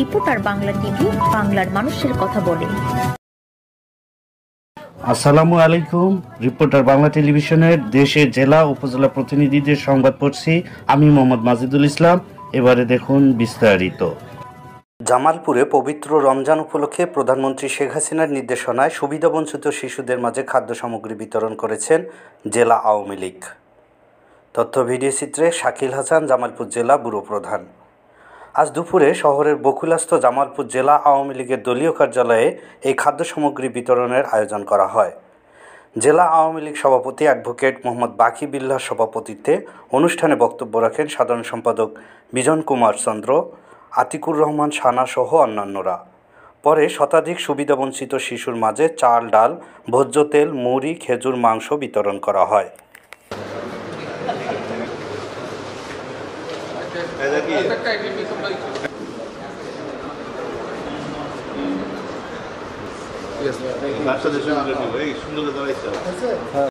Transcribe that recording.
report আর Bangla TV বাংলার মানুষের কথা বলে আসসালামু আলাইকুম রিপোর্টার বাংলা টেলিভিশনের দেশের জেলা উপজেলা প্রতিনিধিদের সংবাদ পড়ছি আমি মোহাম্মদ মাজিদুল ইসলাম এবারে দেখুন বিস্তারিত জামালপুরে পবিত্র রমজান উপলক্ষে প্রধানমন্ত্রী শেখ হাসিনার নির্দেশনায় সুবিধাবঞ্চিত শিশুদের মাঝে খাদ্য সামগ্রী বিতরণ করেছেন জেলা আওয়ামী লীগ তথ্য ভিডিও চিত্রে শাকিল হাসান জামালপুর জেলা ব্যুরো প্রধান আজ দুপুরে শহরের বকুলাস্থ জামালপুর জেলা আওয়ামী লীগের দলীয় কার্যালয়ে এই খাদ্য সামগ্রী বিতরণের আয়োজন করা হয় জেলা আওয়ামী লীগ সভাপতি অ্যাডভোকেট মোহাম্মদ বাকি বিল্লার সভাপতিত্বে অনুষ্ঠানে বক্তব্য রাখেন সাধারণ সম্পাদক বিজন কুমার চন্দ্র আতিকুর রহমান সানা সহ অন্যান্যরা পরে শতাধিক সুবিধাবঞ্চিত শিশুর মাঝে চাল ডাল ভোজ্য তেল মুড়ি খেজুর মাংস বিতরণ করা হয় ব্যবসাদের সঙ্গে সুন্দর দাঁড়াইছে হ্যাঁ